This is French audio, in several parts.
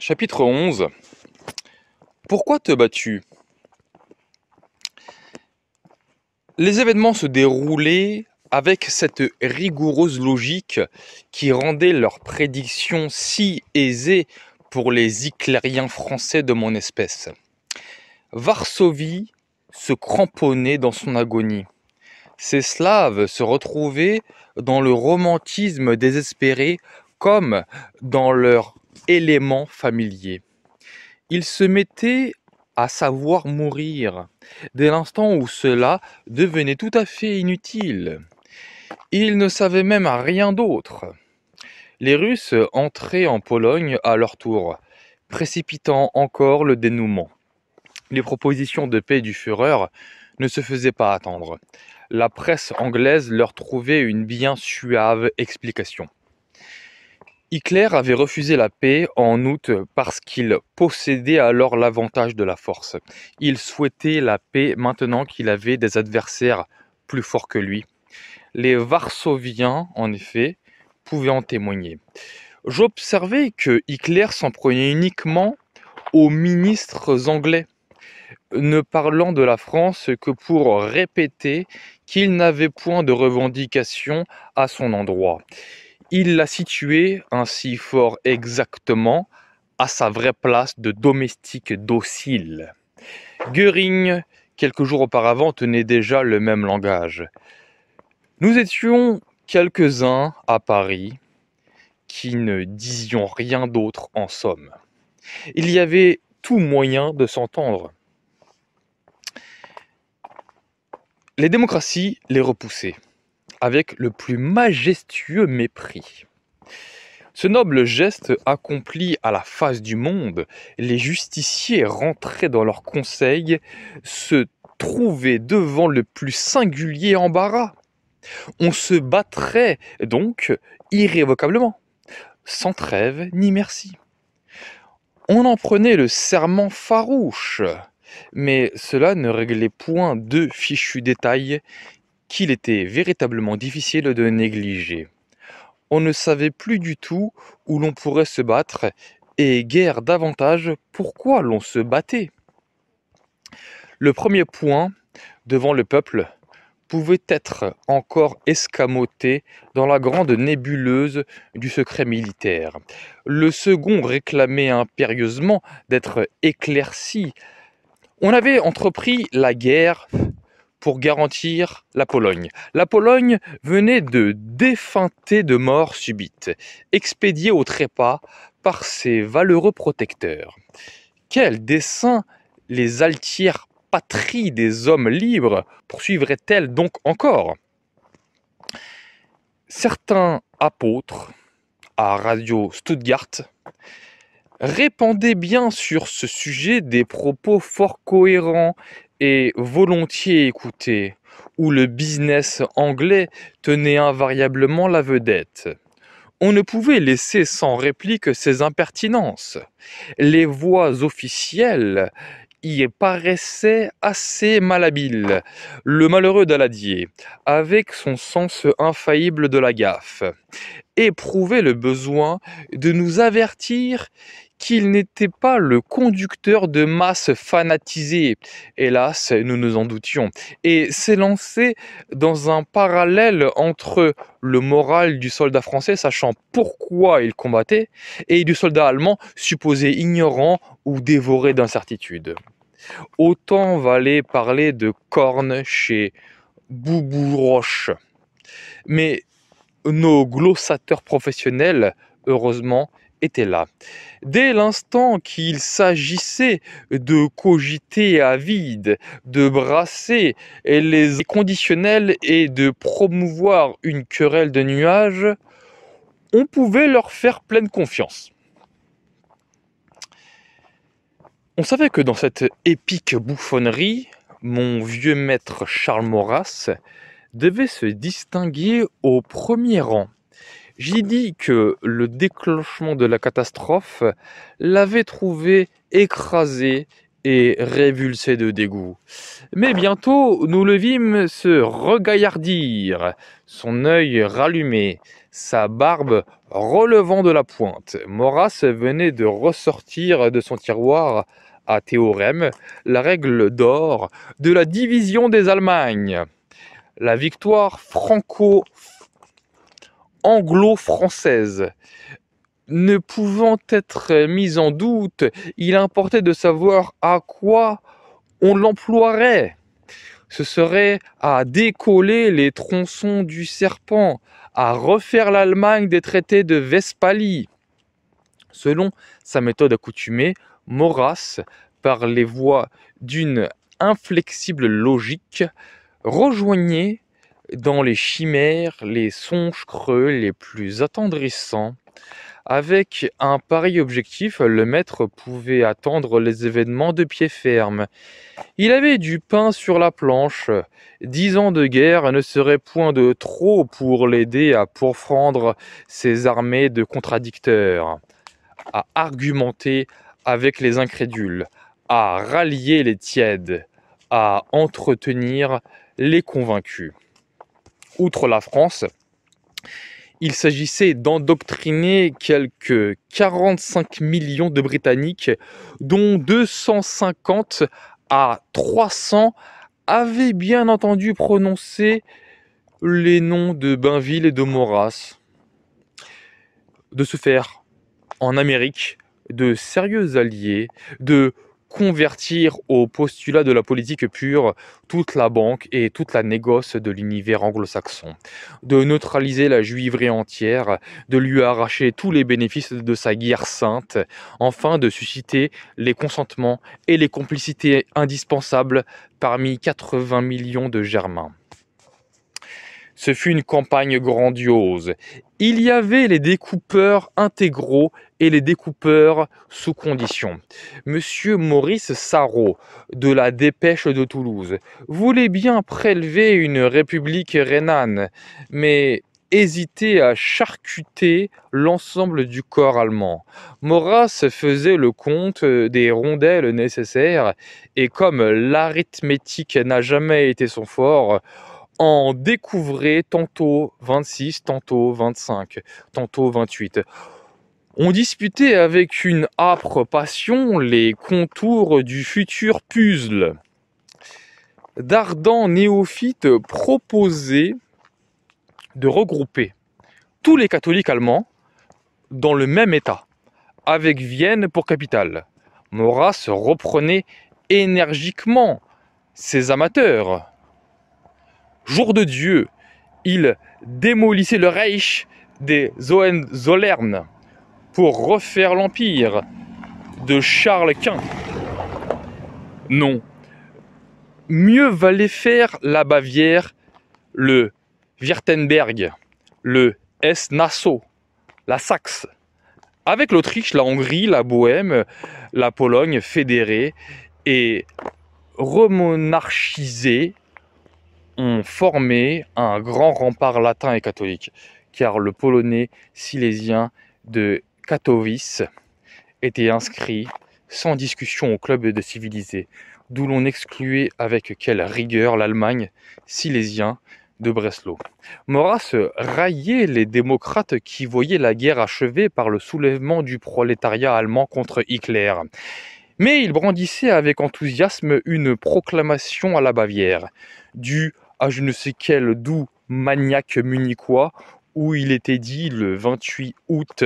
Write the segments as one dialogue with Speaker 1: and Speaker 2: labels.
Speaker 1: Chapitre 11. Pourquoi te bats-tu Les événements se déroulaient avec cette rigoureuse logique qui rendait leurs prédictions si aisées pour les hitlériens français de mon espèce. Varsovie se cramponnait dans son agonie. Ses Slaves se retrouvaient dans le romantisme désespéré comme dans leur élément familier. Ils se mettaient à savoir mourir dès l'instant où cela devenait tout à fait inutile. Ils ne savaient même rien d'autre. Les Russes entraient en Pologne à leur tour, précipitant encore le dénouement. Les propositions de paix du Führer ne se faisaient pas attendre. La presse anglaise leur trouvait une bien suave explication. Hitler avait refusé la paix en août parce qu'il possédait alors l'avantage de la force. Il souhaitait la paix maintenant qu'il avait des adversaires plus forts que lui. Les Varsoviens, en effet, pouvaient en témoigner. J'observais que Hitler s'en prenait uniquement aux ministres anglais, ne parlant de la France que pour répéter qu'il n'avait point de revendication à son endroit il l'a situé ainsi fort exactement à sa vraie place de domestique docile. Göring, quelques jours auparavant, tenait déjà le même langage. Nous étions quelques-uns à Paris qui ne disions rien d'autre en somme. Il y avait tout moyen de s'entendre. Les démocraties les repoussaient avec le plus majestueux mépris. Ce noble geste accompli à la face du monde, les justiciers rentraient dans leur conseil, se trouvaient devant le plus singulier embarras. On se battrait donc irrévocablement, sans trêve ni merci. On en prenait le serment farouche, mais cela ne réglait point deux fichus détails qu'il était véritablement difficile de négliger. On ne savait plus du tout où l'on pourrait se battre et guère davantage pourquoi l'on se battait. Le premier point devant le peuple pouvait être encore escamoté dans la grande nébuleuse du secret militaire. Le second réclamait impérieusement d'être éclairci. On avait entrepris la guerre pour garantir la Pologne. La Pologne venait de défunter de mort subite, expédiée au trépas par ses valeureux protecteurs. Quel dessein les altières patries des hommes libres poursuivraient-elles donc encore Certains apôtres à Radio Stuttgart répandaient bien sur ce sujet des propos fort cohérents et volontiers écouté, où le business anglais tenait invariablement la vedette. On ne pouvait laisser sans réplique ces impertinences. Les voix officielles y paraissaient assez malhabiles. le malheureux d'Aladier, avec son sens infaillible de la gaffe, éprouvait le besoin de nous avertir qu'il n'était pas le conducteur de masse fanatisée, hélas, nous nous en doutions, et s'est lancé dans un parallèle entre le moral du soldat français, sachant pourquoi il combattait, et du soldat allemand, supposé ignorant ou dévoré d'incertitude. Autant valait parler de cornes chez Boubou Roche. Mais nos glossateurs professionnels, heureusement, était là. Dès l'instant qu'il s'agissait de cogiter à vide, de brasser les conditionnels et de promouvoir une querelle de nuages, on pouvait leur faire pleine confiance. On savait que dans cette épique bouffonnerie, mon vieux maître Charles Maurras devait se distinguer au premier rang. J'ai dit que le déclenchement de la catastrophe l'avait trouvé écrasé et révulsé de dégoût. Mais bientôt, nous le vîmes se regaillardir, son œil rallumé, sa barbe relevant de la pointe. Maurras venait de ressortir de son tiroir à théorème la règle d'or de la division des Allemagnes. La victoire franco anglo-française. Ne pouvant être mise en doute, il importait de savoir à quoi on l'emploierait. Ce serait à décoller les tronçons du serpent, à refaire l'Allemagne des traités de Vespalie. Selon sa méthode accoutumée, Maurras, par les voies d'une inflexible logique, rejoignait dans les chimères, les songes creux les plus attendrissants. Avec un pareil objectif, le maître pouvait attendre les événements de pied ferme. Il avait du pain sur la planche. Dix ans de guerre ne seraient point de trop pour l'aider à pourfendre ses armées de contradicteurs, à argumenter avec les incrédules, à rallier les tièdes, à entretenir les convaincus outre la France. Il s'agissait d'endoctriner quelques 45 millions de Britanniques, dont 250 à 300 avaient bien entendu prononcer les noms de Bainville et de Maurras. De se faire en Amérique de sérieux alliés, de convertir au postulat de la politique pure toute la banque et toute la négoce de l'univers anglo-saxon, de neutraliser la juiverie entière, de lui arracher tous les bénéfices de sa guerre sainte, enfin de susciter les consentements et les complicités indispensables parmi 80 millions de Germains. Ce fut une campagne grandiose. Il y avait les découpeurs intégraux et les découpeurs sous condition. Monsieur Maurice Sarrault de la Dépêche de Toulouse voulait bien prélever une république rhénane, mais hésitait à charcuter l'ensemble du corps allemand. Maurras faisait le compte des rondelles nécessaires, et comme l'arithmétique n'a jamais été son fort, découvrait tantôt 26, tantôt 25, tantôt 28. On disputait avec une âpre passion les contours du futur puzzle. D'ardents néophytes proposaient de regrouper tous les catholiques allemands dans le même État, avec Vienne pour capitale. se reprenait énergiquement ses amateurs jour de Dieu, il démolissait le Reich des Hohenzollern pour refaire l'empire de Charles Quint. Non, mieux valait faire la Bavière, le Württemberg, le S nassau la Saxe. Avec l'Autriche, la Hongrie, la Bohême, la Pologne fédérée et remonarchisée ont formé un grand rempart latin et catholique, car le polonais silésien de Katowice était inscrit sans discussion au club de civilisés, d'où l'on excluait avec quelle rigueur l'Allemagne silésien de Breslau. Moras raillait les démocrates qui voyaient la guerre achevée par le soulèvement du prolétariat allemand contre Hitler. Mais il brandissait avec enthousiasme une proclamation à la Bavière, du à je ne sais quel doux maniaque munichois où il était dit le 28 août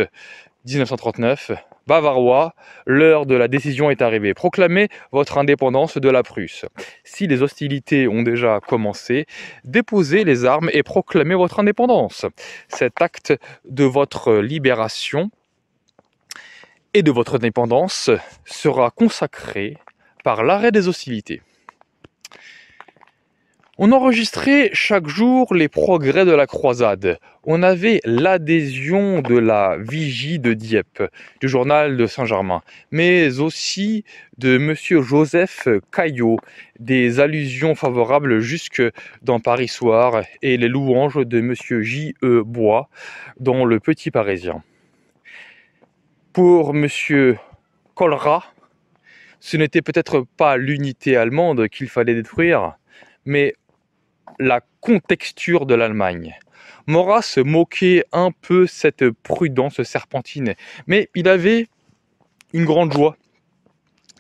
Speaker 1: 1939 bavarois, l'heure de la décision est arrivée. Proclamez votre indépendance de la Prusse. Si les hostilités ont déjà commencé, déposez les armes et proclamez votre indépendance. Cet acte de votre libération et de votre indépendance sera consacré par l'arrêt des hostilités. On enregistrait chaque jour les progrès de la croisade. On avait l'adhésion de la Vigie de Dieppe, du journal de Saint-Germain, mais aussi de monsieur Joseph Caillot, des allusions favorables jusque dans Paris Soir et les louanges de monsieur E. Bois dans Le Petit Parisien. Pour monsieur Colrat, ce n'était peut-être pas l'unité allemande qu'il fallait détruire, mais la contexture de l'Allemagne. Morat se moquait un peu cette prudence serpentine, mais il avait une grande joie.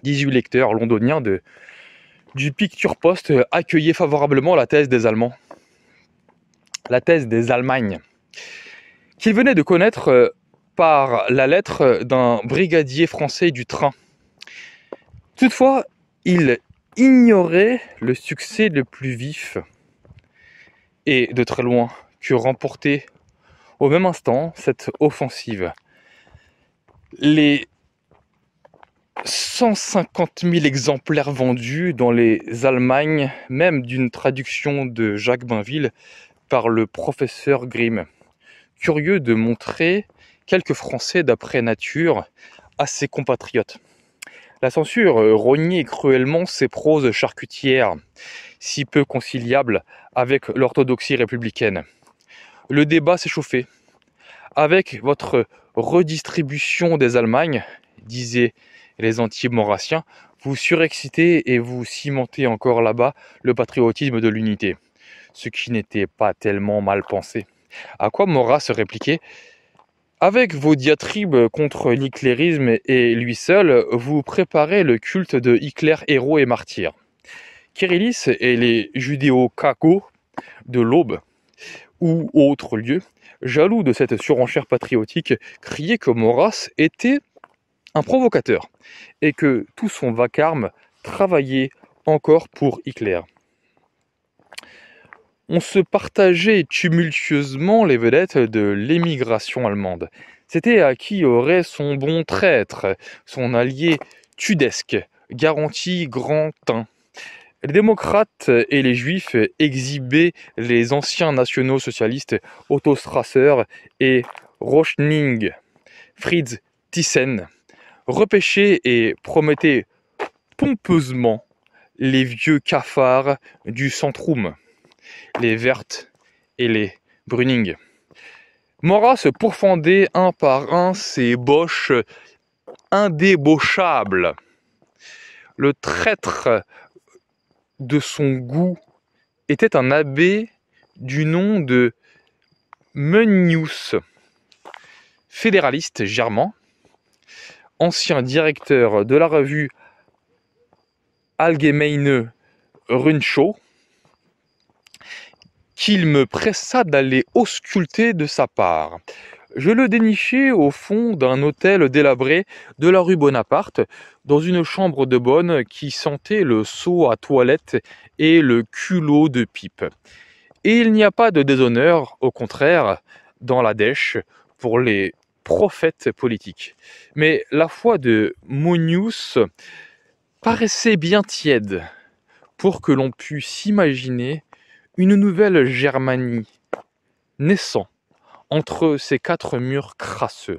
Speaker 1: 18 lecteurs londoniens de, du Picture Post accueillaient favorablement la thèse des Allemands. La thèse des Allemagnes, qu'il venait de connaître euh, par la lettre d'un brigadier français du train. Toutefois, il ignorait le succès le plus vif et de très loin que remporter au même instant cette offensive. Les 150 000 exemplaires vendus dans les Allemagnes, même d'une traduction de Jacques Bainville par le professeur Grimm. Curieux de montrer quelques Français d'après nature à ses compatriotes. La censure euh, rognait cruellement ses proses charcutières si peu conciliable avec l'orthodoxie républicaine. Le débat s'échauffait. « Avec votre redistribution des Allemagnes, disaient les anti-maurassiens, vous surexcitez et vous cimentez encore là-bas le patriotisme de l'unité, ce qui n'était pas tellement mal pensé. À quoi mora se répliquait Avec vos diatribes contre l'hitlérisme et lui seul, vous préparez le culte de Hitler héros et martyr. Kirillis et les judéo-cacos de l'Aube ou autres lieux, jaloux de cette surenchère patriotique, criaient que Maurras était un provocateur et que tout son vacarme travaillait encore pour Hitler. On se partageait tumultueusement les vedettes de l'émigration allemande. C'était à qui aurait son bon traître, son allié tudesque, garanti grand teint. Les démocrates et les juifs exhibaient les anciens nationaux socialistes Otto Strasser et Rochning, Fritz Thyssen, repêchaient et promettaient pompeusement les vieux cafards du Centrum, les Vertes et les Mora se pourfendait un par un ces boches indébauchables. Le traître de son goût était un abbé du nom de Meunius, fédéraliste germain, ancien directeur de la revue Allgemeine Rundschau, qu'il me pressa d'aller ausculter de sa part. Je le dénichais au fond d'un hôtel délabré de la rue Bonaparte, dans une chambre de bonne qui sentait le seau à toilette et le culot de pipe. Et il n'y a pas de déshonneur, au contraire, dans la dèche pour les prophètes politiques. Mais la foi de Monius paraissait bien tiède pour que l'on pût s'imaginer une nouvelle Germanie naissant entre ces quatre murs crasseux.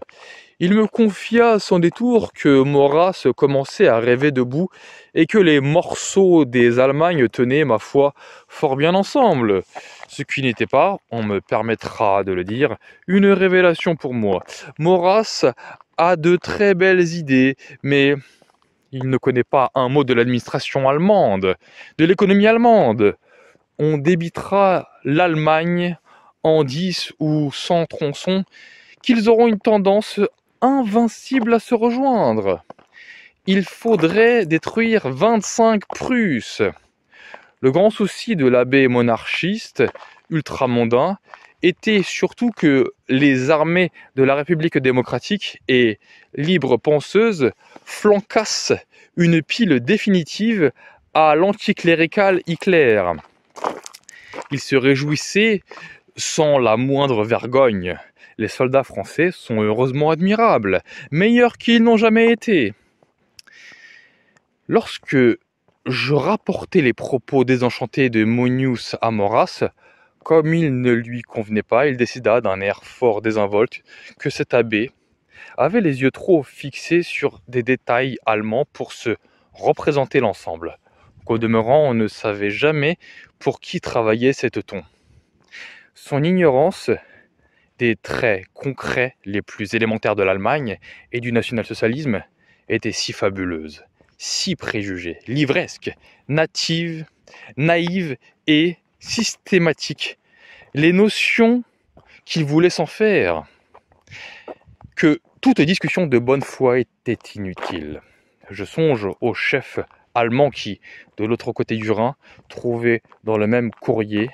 Speaker 1: Il me confia sans détour que Maurras commençait à rêver debout et que les morceaux des Allemagnes tenaient, ma foi, fort bien ensemble. Ce qui n'était pas, on me permettra de le dire, une révélation pour moi. Maurras a de très belles idées, mais il ne connaît pas un mot de l'administration allemande, de l'économie allemande. On débitera l'Allemagne en 10 ou 100 tronçons qu'ils auront une tendance invincible à se rejoindre. Il faudrait détruire 25 Prusses. Le grand souci de l'abbé monarchiste ultramondain était surtout que les armées de la République démocratique et libre penseuse flanquassent une pile définitive à l'anticlérical Hitler. Il se réjouissait sans la moindre vergogne, les soldats français sont heureusement admirables, meilleurs qu'ils n'ont jamais été. Lorsque je rapportais les propos désenchantés de Monius à Maurras, comme il ne lui convenait pas, il décida d'un air fort désinvolte que cet abbé avait les yeux trop fixés sur des détails allemands pour se représenter l'ensemble. Qu'au demeurant, on ne savait jamais pour qui travaillait cet ton son ignorance des traits concrets les plus élémentaires de l'Allemagne et du national-socialisme était si fabuleuse, si préjugée, livresque, native, naïve et systématique. Les notions qu'il voulait s'en faire, que toute discussion de bonne foi était inutile. Je songe au chef allemand qui, de l'autre côté du Rhin, trouvait dans le même courrier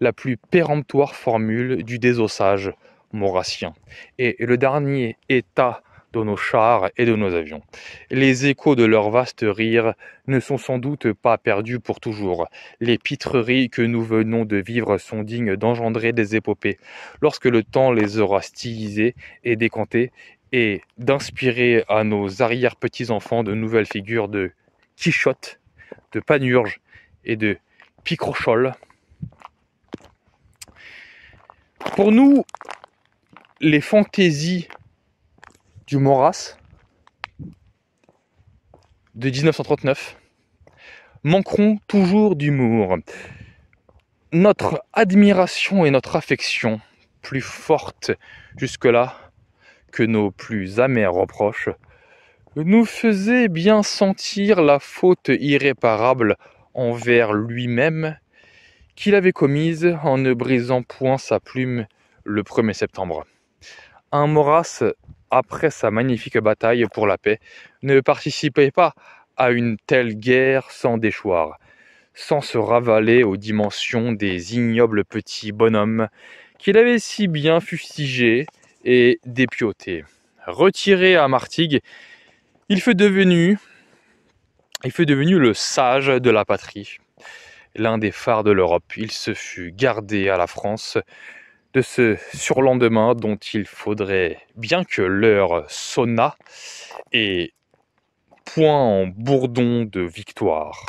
Speaker 1: la plus péremptoire formule du désossage maurassien. Et le dernier état de nos chars et de nos avions. Les échos de leur vaste rire ne sont sans doute pas perdus pour toujours. Les pitreries que nous venons de vivre sont dignes d'engendrer des épopées. Lorsque le temps les aura stylisées et décantées, et d'inspirer à nos arrière-petits-enfants de nouvelles figures de Quichotte, de Panurge et de Picrochol, pour nous, les fantaisies du Maurras de 1939 manqueront toujours d'humour. Notre admiration et notre affection, plus fortes jusque-là que nos plus amers reproches, nous faisaient bien sentir la faute irréparable envers lui-même qu'il avait commise en ne brisant point sa plume le 1er septembre. Un Maurras, après sa magnifique bataille pour la paix, ne participait pas à une telle guerre sans déchoir, sans se ravaler aux dimensions des ignobles petits bonhommes qu'il avait si bien fustigés et dépiautés. Retiré à Martigues, il fut devenu, il fut devenu le sage de la patrie l'un des phares de l'Europe. Il se fut gardé à la France de ce surlendemain dont il faudrait bien que l'heure sonna et point en bourdon de victoire.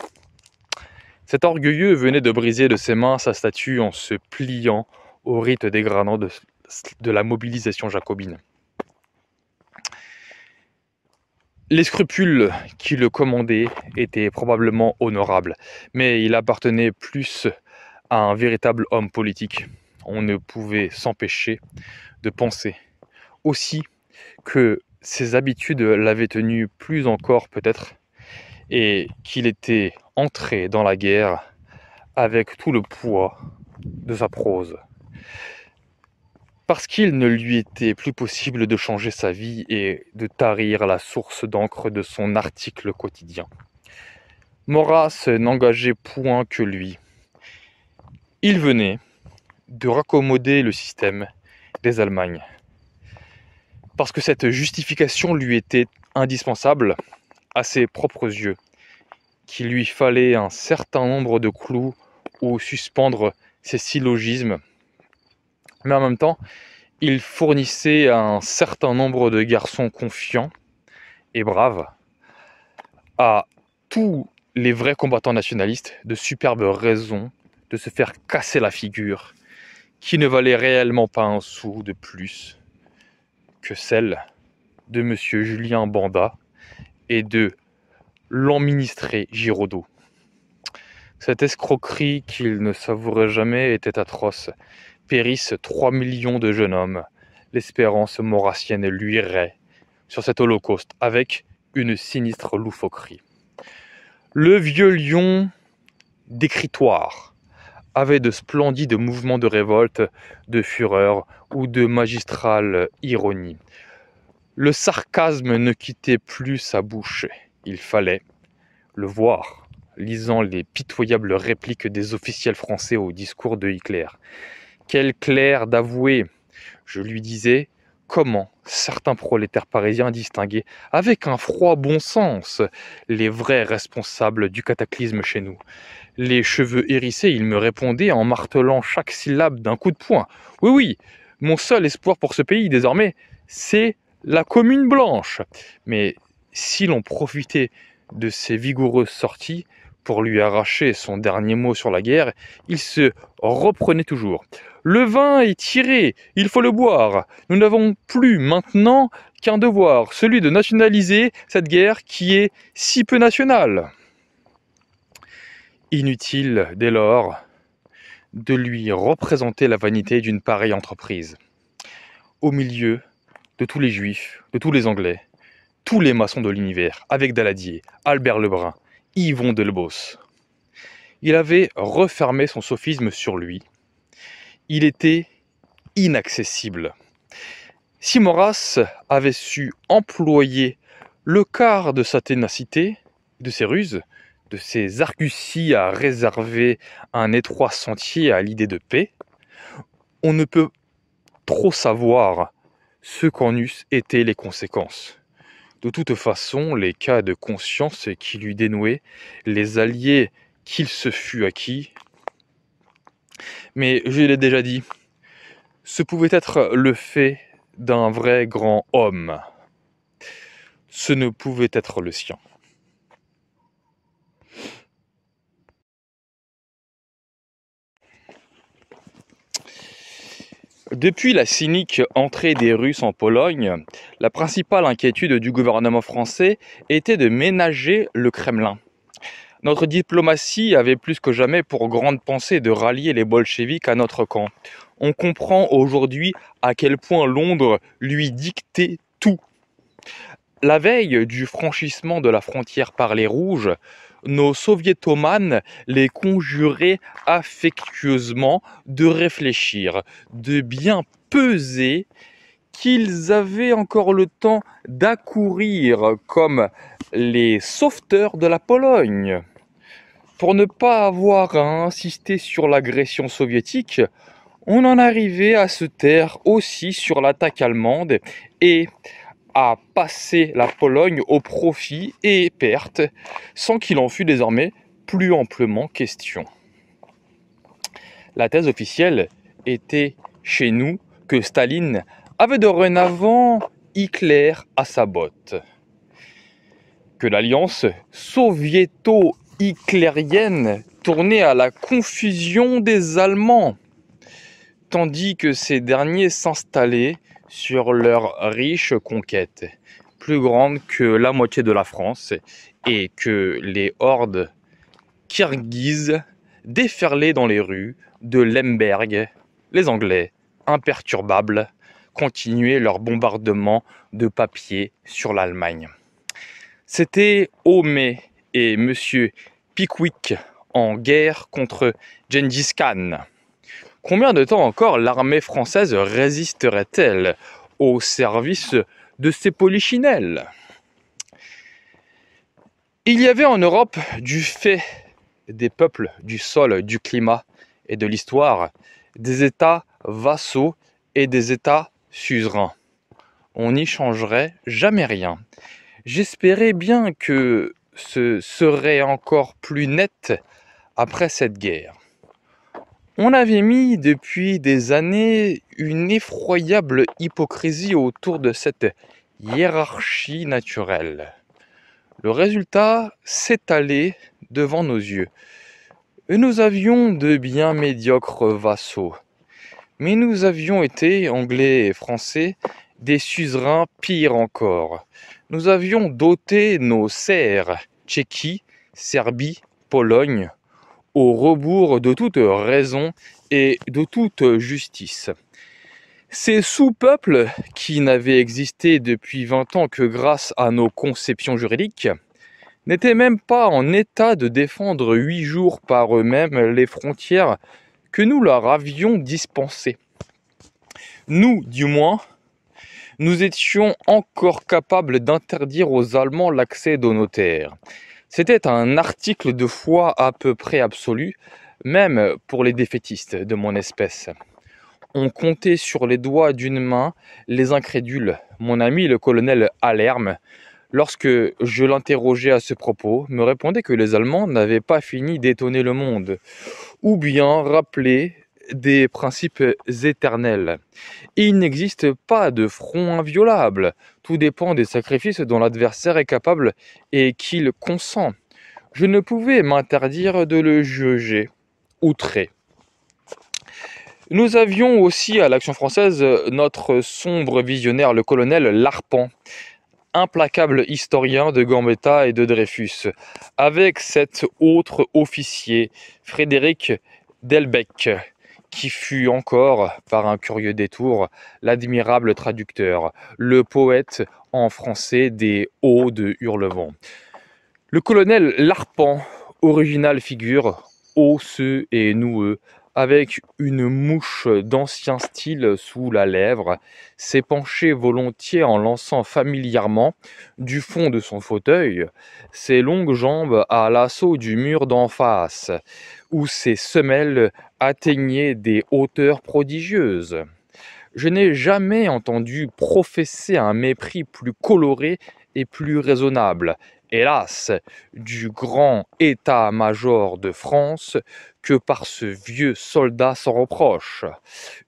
Speaker 1: Cet orgueilleux venait de briser de ses mains sa statue en se pliant au rite dégradant de la mobilisation jacobine. Les scrupules qui le commandaient étaient probablement honorables, mais il appartenait plus à un véritable homme politique. On ne pouvait s'empêcher de penser aussi que ses habitudes l'avaient tenu plus encore peut-être, et qu'il était entré dans la guerre avec tout le poids de sa prose parce qu'il ne lui était plus possible de changer sa vie et de tarir la source d'encre de son article quotidien. Maurras n'engageait point que lui. Il venait de raccommoder le système des Allemagnes. Parce que cette justification lui était indispensable à ses propres yeux, qu'il lui fallait un certain nombre de clous où suspendre ses syllogismes mais en même temps, il fournissait un certain nombre de garçons confiants et braves à tous les vrais combattants nationalistes de superbes raisons de se faire casser la figure qui ne valait réellement pas un sou de plus que celle de M. Julien Banda et de l'emministré Giraudot. Cette escroquerie qu'il ne savourait jamais était atroce, périssent trois millions de jeunes hommes, l'espérance maurassienne luirait sur cet holocauste avec une sinistre loufoquerie. Le vieux lion d'écritoire avait de splendides mouvements de révolte, de fureur ou de magistrale ironie. Le sarcasme ne quittait plus sa bouche. Il fallait le voir, lisant les pitoyables répliques des officiels français au discours de Hitler. Quel clair d'avouer, Je lui disais comment certains prolétaires parisiens distinguaient, avec un froid bon sens, les vrais responsables du cataclysme chez nous. Les cheveux hérissés, il me répondait en martelant chaque syllabe d'un coup de poing. Oui, oui, mon seul espoir pour ce pays désormais, c'est la commune blanche. Mais si l'on profitait de ces vigoureuses sorties, pour lui arracher son dernier mot sur la guerre, il se reprenait toujours. Le vin est tiré, il faut le boire. Nous n'avons plus maintenant qu'un devoir, celui de nationaliser cette guerre qui est si peu nationale. Inutile, dès lors, de lui représenter la vanité d'une pareille entreprise. Au milieu de tous les juifs, de tous les anglais, tous les maçons de l'univers, avec Daladier, Albert Lebrun, Yvon Delbos. Il avait refermé son sophisme sur lui. Il était inaccessible. Si Maurras avait su employer le quart de sa ténacité, de ses ruses, de ses arguties à réserver un étroit sentier à l'idée de paix, on ne peut trop savoir ce qu'en eussent été les conséquences. De toute façon, les cas de conscience qui lui dénouaient, les alliés qu'il se fût acquis. Mais je l'ai déjà dit, ce pouvait être le fait d'un vrai grand homme. Ce ne pouvait être le sien. Depuis la cynique entrée des Russes en Pologne, la principale inquiétude du gouvernement français était de ménager le Kremlin. Notre diplomatie avait plus que jamais pour grande pensée de rallier les bolcheviks à notre camp. On comprend aujourd'hui à quel point Londres lui dictait tout. La veille du franchissement de la frontière par les Rouges, nos soviétomanes les conjuraient affectueusement de réfléchir, de bien peser qu'ils avaient encore le temps d'accourir comme les sauveteurs de la Pologne. Pour ne pas avoir à insister sur l'agression soviétique, on en arrivait à se taire aussi sur l'attaque allemande et passer la Pologne au profit et perte, sans qu'il en fût désormais plus amplement question. La thèse officielle était chez nous que Staline avait dorénavant Hitler à sa botte, que l'alliance soviéto-hitlérienne tournait à la confusion des Allemands, tandis que ces derniers s'installaient sur leur riche conquête, plus grande que la moitié de la France, et que les hordes kirghizes déferlaient dans les rues de Lemberg, les Anglais, imperturbables, continuaient leur bombardement de papier sur l'Allemagne. C'était Homais et M. Pickwick en guerre contre Gengis Khan. Combien de temps encore l'armée française résisterait-elle au service de ces polichinelles Il y avait en Europe, du fait des peuples, du sol, du climat et de l'histoire, des États vassaux et des États suzerains. On n'y changerait jamais rien. J'espérais bien que ce serait encore plus net après cette guerre. On avait mis depuis des années une effroyable hypocrisie autour de cette hiérarchie naturelle. Le résultat s'étalait devant nos yeux. nous avions de bien médiocres vassaux. Mais nous avions été, anglais et français, des suzerains pires encore. Nous avions doté nos serres, Tchéquie, Serbie, Pologne, au rebours de toute raison et de toute justice. Ces sous-peuples, qui n'avaient existé depuis 20 ans que grâce à nos conceptions juridiques, n'étaient même pas en état de défendre huit jours par eux-mêmes les frontières que nous leur avions dispensées. Nous, du moins, nous étions encore capables d'interdire aux Allemands l'accès de nos terres. C'était un article de foi à peu près absolu, même pour les défaitistes de mon espèce. On comptait sur les doigts d'une main les incrédules. Mon ami, le colonel Alerme, lorsque je l'interrogeais à ce propos, me répondait que les Allemands n'avaient pas fini d'étonner le monde, ou bien rappelait des principes éternels. Il n'existe pas de front inviolable, tout dépend des sacrifices dont l'adversaire est capable et qu'il consent. Je ne pouvais m'interdire de le juger, outré. Nous avions aussi à l'Action française notre sombre visionnaire, le colonel Larpent, implacable historien de Gambetta et de Dreyfus, avec cet autre officier, Frédéric Delbecq, qui fut encore, par un curieux détour, l'admirable traducteur, le poète en français des Hauts de Hurlevent. Le colonel Larpent, originale figure, osseux et noueux, avec une mouche d'ancien style sous la lèvre, s'est penché volontiers en lançant familièrement, du fond de son fauteuil, ses longues jambes à l'assaut du mur d'en face, où ses semelles atteignait des hauteurs prodigieuses. Je n'ai jamais entendu professer un mépris plus coloré et plus raisonnable, hélas, du grand état-major de France que par ce vieux soldat sans reproche.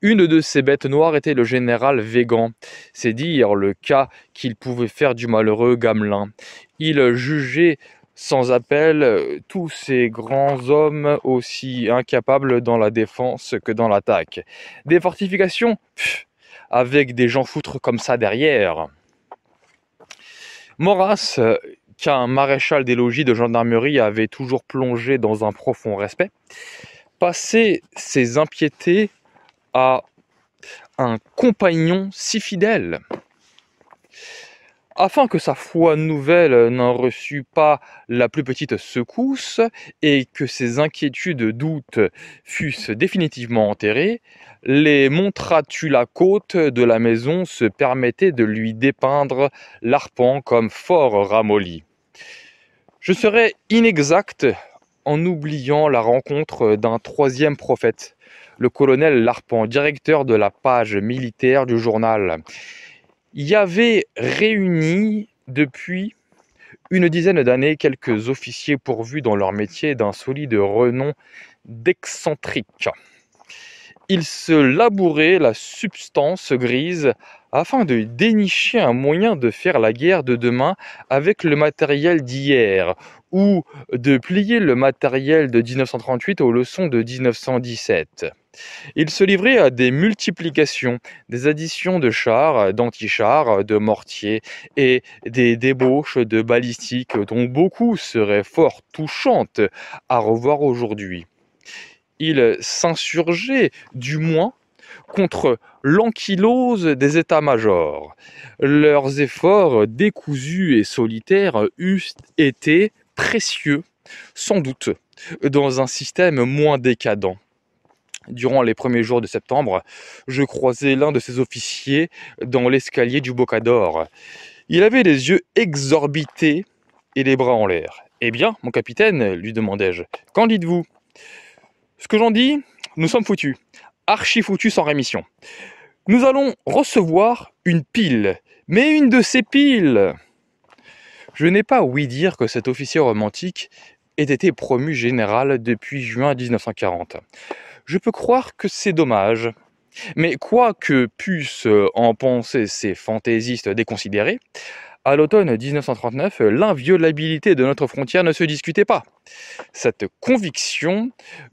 Speaker 1: Une de ces bêtes noires était le général Végan. C'est dire le cas qu'il pouvait faire du malheureux Gamelin. Il jugeait sans appel euh, tous ces grands hommes aussi incapables dans la défense que dans l'attaque. Des fortifications Avec des gens foutres comme ça derrière. Maurras, euh, qu'un maréchal des logis de gendarmerie avait toujours plongé dans un profond respect, passait ses impiétés à un compagnon si fidèle afin que sa foi nouvelle n'en reçût pas la plus petite secousse et que ses inquiétudes, doutes fussent définitivement enterrées, les la côte de la maison se permettaient de lui dépeindre l'arpent comme fort ramolli. Je serais inexact en oubliant la rencontre d'un troisième prophète, le colonel Larpent, directeur de la page militaire du journal y avait réuni depuis une dizaine d'années quelques officiers pourvus dans leur métier d'un solide renom d'excentrique. Ils se labouraient la substance grise afin de dénicher un moyen de faire la guerre de demain avec le matériel d'hier, ou de plier le matériel de 1938 aux leçons de 1917. Il se livrait à des multiplications, des additions de chars, d'antichars, de mortiers et des débauches de balistiques dont beaucoup seraient fort touchantes à revoir aujourd'hui. Il s'insurgeait, du moins, contre l'ankylose des états-majors. Leurs efforts décousus et solitaires eussent été précieux, sans doute, dans un système moins décadent. Durant les premiers jours de septembre, je croisais l'un de ces officiers dans l'escalier du Bocador. Il avait les yeux exorbités et les bras en l'air. Eh bien, mon capitaine, lui demandai-je, qu'en dites-vous Ce que j'en dis, nous sommes foutus archi foutu sans rémission. Nous allons recevoir une pile, mais une de ces piles. Je n'ai pas ouï dire que cet officier romantique ait été promu général depuis juin 1940. Je peux croire que c'est dommage. Mais quoi que puissent en penser ces fantaisistes déconsidérés, à l'automne 1939, l'inviolabilité de notre frontière ne se discutait pas. Cette conviction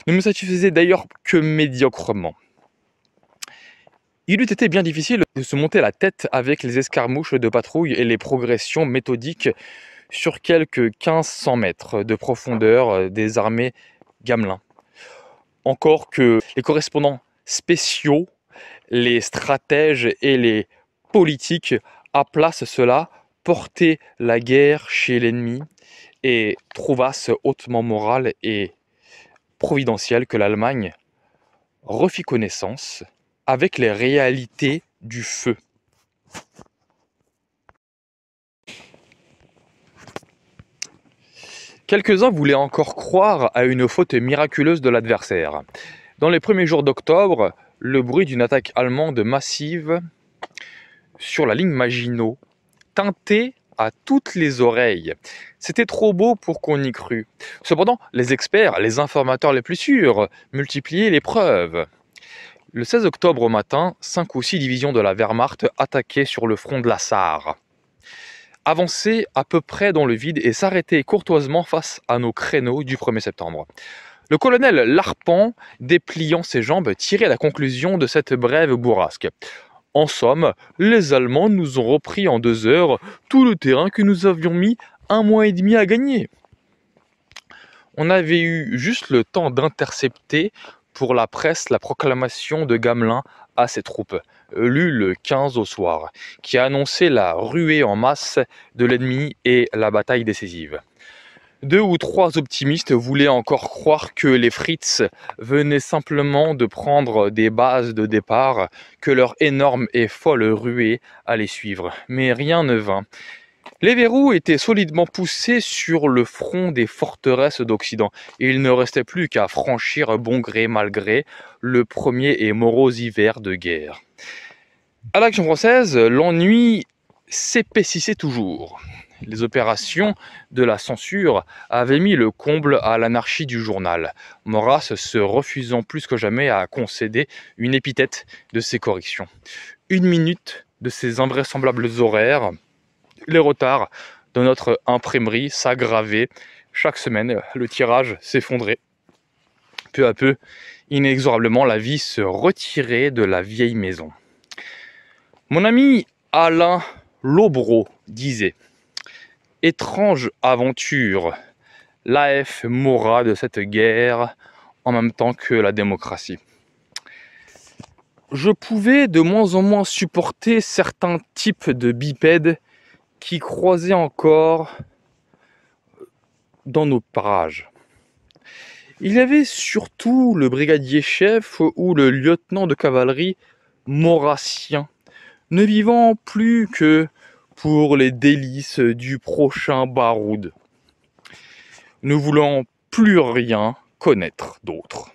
Speaker 1: ne me satisfaisait d'ailleurs que médiocrement. Il eût été bien difficile de se monter la tête avec les escarmouches de patrouille et les progressions méthodiques sur quelques 1500 mètres de profondeur euh, des armées Gamelin. Encore que les correspondants spéciaux, les stratèges et les politiques place cela, portaient la guerre chez l'ennemi et trouvassent hautement moral et providentiel que l'Allemagne refit connaissance avec les réalités du feu. Quelques-uns voulaient encore croire à une faute miraculeuse de l'adversaire. Dans les premiers jours d'octobre, le bruit d'une attaque allemande massive sur la ligne Maginot tintait à toutes les oreilles. C'était trop beau pour qu'on y crût. Cependant, les experts, les informateurs les plus sûrs, multipliaient les preuves. Le 16 octobre au matin, cinq ou six divisions de la Wehrmacht attaquaient sur le front de la Sarre. Avançaient à peu près dans le vide et s'arrêtaient courtoisement face à nos créneaux du 1er septembre. Le colonel Larpent, dépliant ses jambes, tirait la conclusion de cette brève bourrasque. En somme, les Allemands nous ont repris en deux heures tout le terrain que nous avions mis un mois et demi à gagner. On avait eu juste le temps d'intercepter pour la presse la proclamation de Gamelin à ses troupes, lue le 15 au soir, qui annonçait annoncé la ruée en masse de l'ennemi et la bataille décisive. Deux ou trois optimistes voulaient encore croire que les Fritz venaient simplement de prendre des bases de départ, que leur énorme et folle ruée allait suivre. Mais rien ne vint. Les verrous étaient solidement poussés sur le front des forteresses d'Occident, et il ne restait plus qu'à franchir bon gré malgré le premier et morose hiver de guerre. À l'action française, l'ennui s'épaississait toujours. Les opérations de la censure avaient mis le comble à l'anarchie du journal, Maurras se refusant plus que jamais à concéder une épithète de ses corrections. Une minute de ses invraisemblables horaires, les retards de notre imprimerie s'aggravaient. Chaque semaine, le tirage s'effondrait. Peu à peu, inexorablement, la vie se retirait de la vieille maison. Mon ami Alain Lobreau disait Étrange aventure, l'AF mourra de cette guerre en même temps que la démocratie. Je pouvais de moins en moins supporter certains types de bipèdes qui croisaient encore dans nos parages. Il y avait surtout le brigadier chef ou le lieutenant de cavalerie maurassien, ne vivant plus que pour les délices du prochain baroud, ne voulant plus rien connaître d'autre.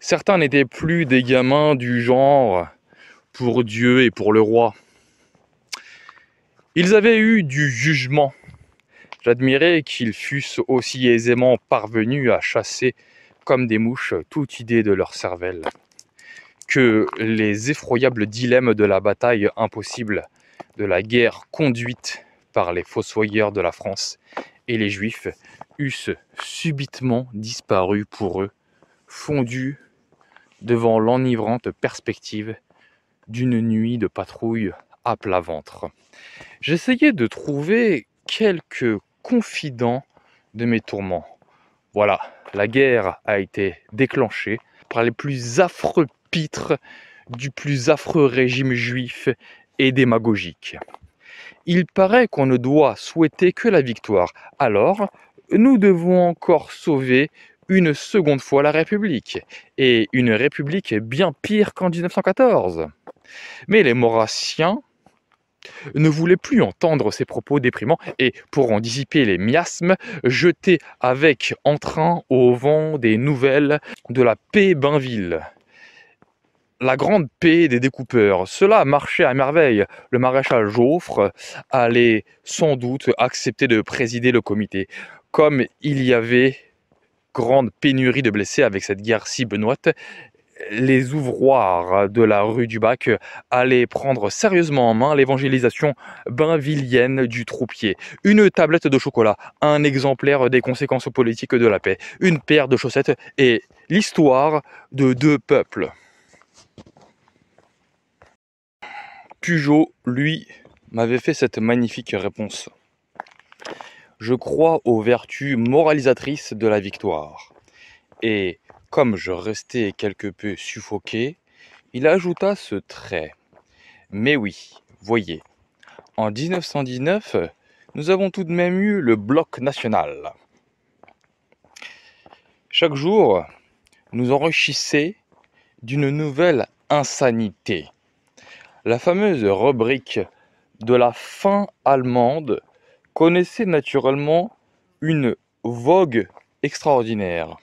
Speaker 1: Certains n'étaient plus des gamins du genre pour Dieu et pour le roi. Ils avaient eu du jugement. J'admirais qu'ils fussent aussi aisément parvenus à chasser comme des mouches toute idée de leur cervelle que les effroyables dilemmes de la bataille impossible, de la guerre conduite par les fossoyeurs de la France et les Juifs eussent subitement disparu pour eux, fondus devant l'enivrante perspective d'une nuit de patrouille à plat ventre j'essayais de trouver quelques confidents de mes tourments. Voilà, la guerre a été déclenchée par les plus affreux pitres du plus affreux régime juif et démagogique. Il paraît qu'on ne doit souhaiter que la victoire. Alors, nous devons encore sauver une seconde fois la République, et une République bien pire qu'en 1914. Mais les Maurassiens ne voulait plus entendre ces propos déprimants et, pour en dissiper les miasmes, jetait avec entrain au vent des nouvelles de la paix Bainville. La grande paix des découpeurs. Cela marchait à merveille. Le maréchal Joffre allait sans doute accepter de présider le comité. Comme il y avait grande pénurie de blessés avec cette guerre si benoîte, les ouvroirs de la rue du Bac allaient prendre sérieusement en main l'évangélisation bainvillienne du troupier. Une tablette de chocolat, un exemplaire des conséquences politiques de la paix, une paire de chaussettes et l'histoire de deux peuples. Pujol, lui, m'avait fait cette magnifique réponse. Je crois aux vertus moralisatrices de la victoire. Et comme je restais quelque peu suffoqué, il ajouta ce trait. Mais oui, voyez, en 1919, nous avons tout de même eu le bloc national. Chaque jour, nous enrichissait d'une nouvelle insanité. La fameuse rubrique de la fin allemande connaissait naturellement une vogue extraordinaire.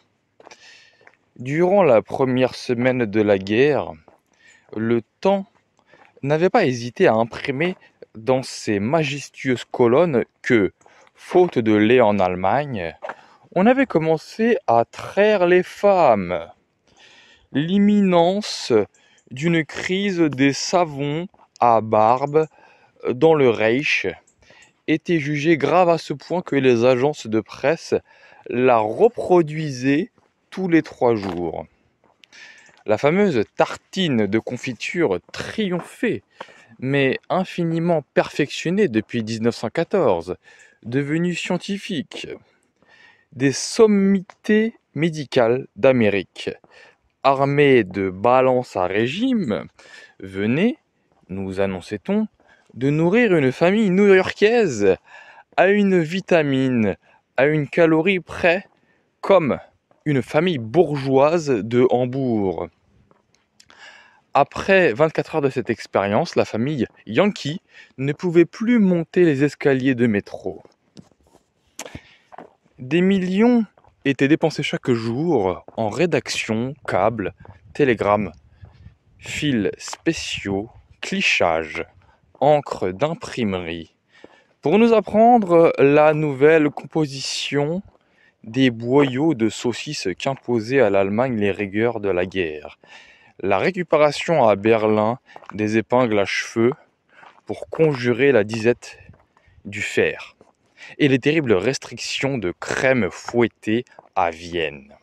Speaker 1: Durant la première semaine de la guerre, le temps n'avait pas hésité à imprimer dans ses majestueuses colonnes que, faute de lait en Allemagne, on avait commencé à traire les femmes. L'imminence d'une crise des savons à barbe dans le Reich était jugée grave à ce point que les agences de presse la reproduisaient tous les trois jours. La fameuse tartine de confiture triomphée, mais infiniment perfectionnée depuis 1914, devenue scientifique, des sommités médicales d'Amérique, armées de balances à régime, venaient, nous annonçait-on, de nourrir une famille new-yorkaise à une vitamine, à une calorie près, comme une famille bourgeoise de Hambourg. Après 24 heures de cette expérience, la famille Yankee ne pouvait plus monter les escaliers de métro. Des millions étaient dépensés chaque jour en rédaction, câbles, télégrammes, fils spéciaux, clichages, encre d'imprimerie, pour nous apprendre la nouvelle composition des boyaux de saucisses qu'imposaient à l'Allemagne les rigueurs de la guerre. La récupération à Berlin des épingles à cheveux pour conjurer la disette du fer. Et les terribles restrictions de crème fouettée à Vienne.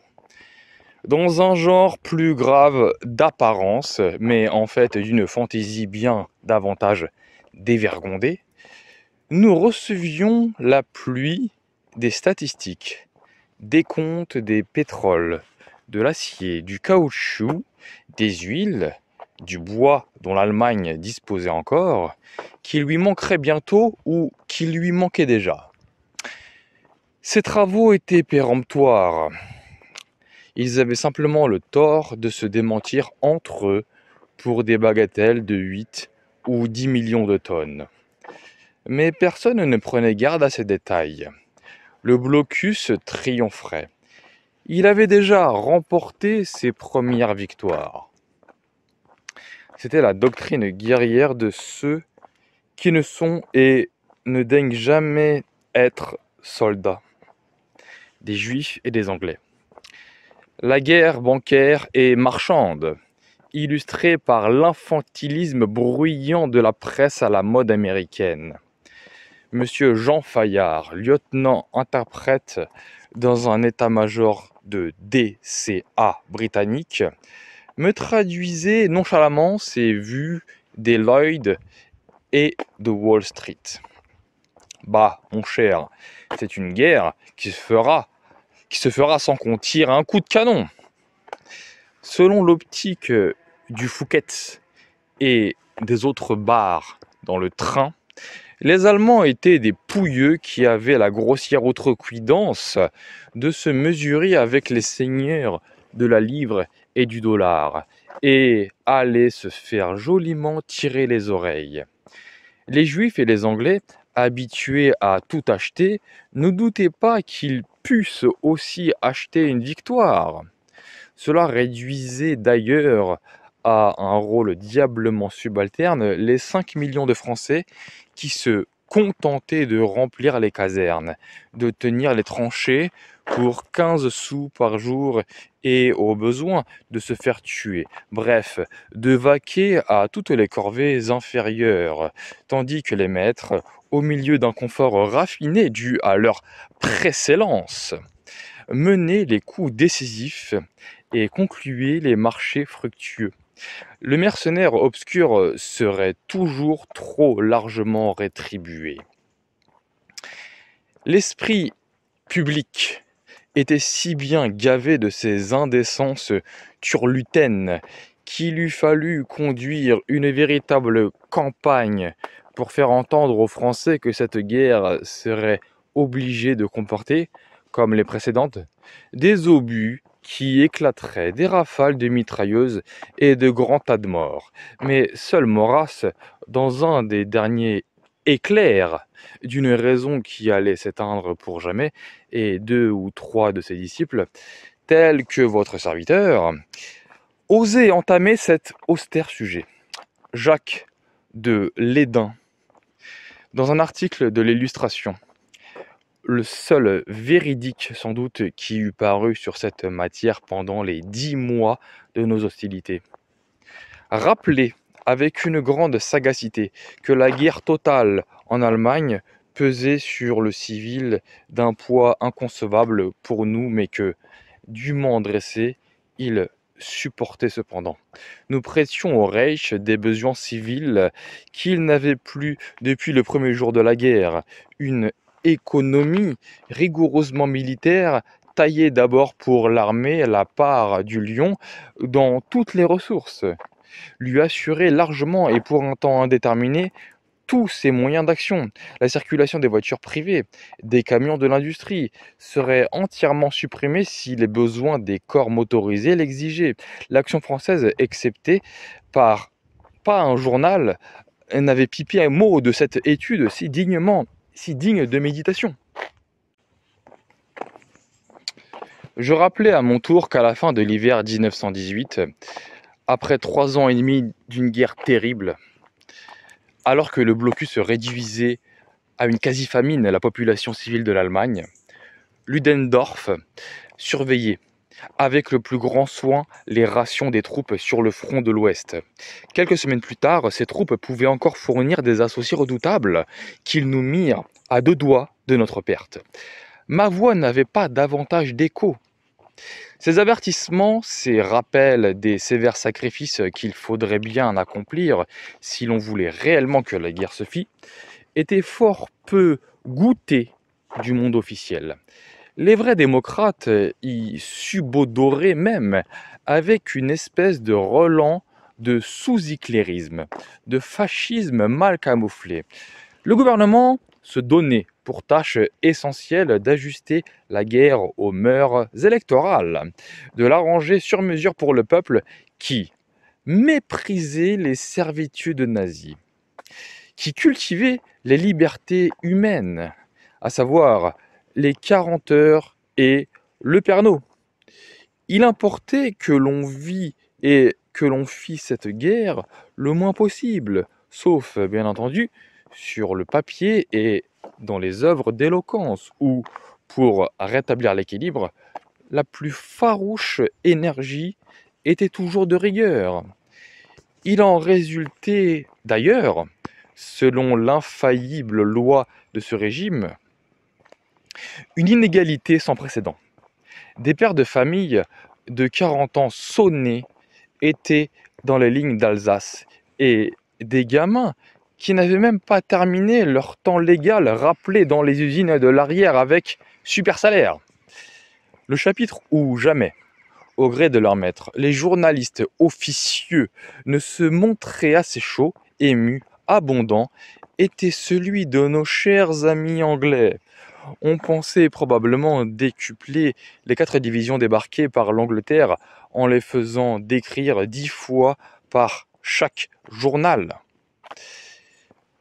Speaker 1: Dans un genre plus grave d'apparence, mais en fait d'une fantaisie bien davantage dévergondée, nous recevions la pluie des statistiques des comptes des pétroles, de l'acier, du caoutchouc, des huiles, du bois dont l'Allemagne disposait encore, qui lui manquerait bientôt ou qui lui manquait déjà. Ces travaux étaient péremptoires. Ils avaient simplement le tort de se démentir entre eux pour des bagatelles de 8 ou 10 millions de tonnes. Mais personne ne prenait garde à ces détails le blocus triompherait. Il avait déjà remporté ses premières victoires. C'était la doctrine guerrière de ceux qui ne sont et ne daignent jamais être soldats, des juifs et des anglais. La guerre bancaire et marchande, illustrée par l'infantilisme bruyant de la presse à la mode américaine. Monsieur Jean Fayard, lieutenant interprète dans un état-major de DCA britannique, me traduisait nonchalamment ses vues des Lloyd et de Wall Street. Bah, mon cher, c'est une guerre qui se fera, qui se fera sans qu'on tire un coup de canon. Selon l'optique du Fouquet et des autres bars dans le train, les Allemands étaient des pouilleux qui avaient la grossière outrecuidance de se mesurer avec les seigneurs de la livre et du dollar et allaient se faire joliment tirer les oreilles. Les Juifs et les Anglais, habitués à tout acheter, ne doutaient pas qu'ils pussent aussi acheter une victoire. Cela réduisait d'ailleurs à un rôle diablement subalterne les 5 millions de Français qui se contentaient de remplir les casernes, de tenir les tranchées pour 15 sous par jour et au besoin de se faire tuer. Bref, de vaquer à toutes les corvées inférieures, tandis que les maîtres, au milieu d'un confort raffiné dû à leur précellence, menaient les coups décisifs et concluaient les marchés fructueux. Le mercenaire obscur serait toujours trop largement rétribué. L'esprit public était si bien gavé de ces indécences turlutaines qu'il eût fallu conduire une véritable campagne pour faire entendre aux Français que cette guerre serait obligée de comporter, comme les précédentes, des obus qui éclaterait des rafales de mitrailleuses et de grands tas de morts. Mais seul Maurras, dans un des derniers éclairs d'une raison qui allait s'éteindre pour jamais, et deux ou trois de ses disciples, tels que votre serviteur, osaient entamer cet austère sujet. Jacques de Lédin, dans un article de l'Illustration, le seul véridique sans doute qui eût paru sur cette matière pendant les dix mois de nos hostilités. Rappelez avec une grande sagacité que la guerre totale en Allemagne pesait sur le civil d'un poids inconcevable pour nous, mais que, dûment dressé, il supportait cependant. Nous pressions au Reich des besoins civils qu'il n'avait plus depuis le premier jour de la guerre, une économie rigoureusement militaire taillée d'abord pour l'armée la part du lion dans toutes les ressources, lui assurer largement et pour un temps indéterminé tous ses moyens d'action. La circulation des voitures privées, des camions de l'industrie serait entièrement supprimée si les besoins des corps motorisés l'exigeaient. L'action française, exceptée par pas un journal, n'avait pipé un mot de cette étude si dignement si digne de méditation. Je rappelais à mon tour qu'à la fin de l'hiver 1918, après trois ans et demi d'une guerre terrible, alors que le blocus se réduisait à une quasi-famine la population civile de l'Allemagne, Ludendorff surveillait avec le plus grand soin les rations des troupes sur le front de l'Ouest. Quelques semaines plus tard, ces troupes pouvaient encore fournir des associés redoutables qu'ils nous mirent à deux doigts de notre perte. Ma voix n'avait pas davantage d'écho. Ces avertissements, ces rappels des sévères sacrifices qu'il faudrait bien accomplir si l'on voulait réellement que la guerre se fît, étaient fort peu goûtés du monde officiel. Les vrais démocrates y subodoraient même avec une espèce de relent de sous-éclairisme, de fascisme mal camouflé. Le gouvernement se donnait pour tâche essentielle d'ajuster la guerre aux mœurs électorales, de l'arranger sur mesure pour le peuple qui méprisait les servitudes nazies, qui cultivait les libertés humaines, à savoir les 40 heures et le perno. Il importait que l'on vit et que l'on fît cette guerre le moins possible, sauf bien entendu sur le papier et dans les œuvres d'éloquence, où, pour rétablir l'équilibre, la plus farouche énergie était toujours de rigueur. Il en résultait d'ailleurs, selon l'infaillible loi de ce régime, une inégalité sans précédent. Des pères de famille de 40 ans sonnés étaient dans les lignes d'Alsace et des gamins qui n'avaient même pas terminé leur temps légal rappelés dans les usines de l'arrière avec super salaire. Le chapitre où jamais, au gré de leur maître, les journalistes officieux ne se montraient assez chauds, émus, abondants, était celui de nos chers amis anglais. On pensait probablement décupler les quatre divisions débarquées par l'Angleterre en les faisant décrire dix fois par chaque journal.